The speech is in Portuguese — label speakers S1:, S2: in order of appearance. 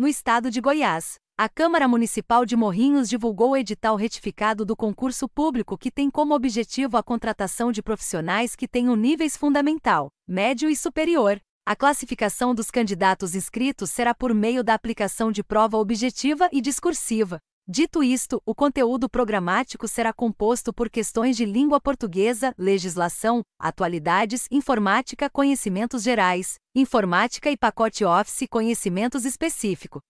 S1: No estado de Goiás, a Câmara Municipal de Morrinhos divulgou o edital retificado do concurso público que tem como objetivo a contratação de profissionais que tenham níveis fundamental, médio e superior. A classificação dos candidatos inscritos será por meio da aplicação de prova objetiva e discursiva, Dito isto, o conteúdo programático será composto por questões de língua portuguesa, legislação, atualidades, informática, conhecimentos gerais, informática e pacote Office, conhecimentos específico,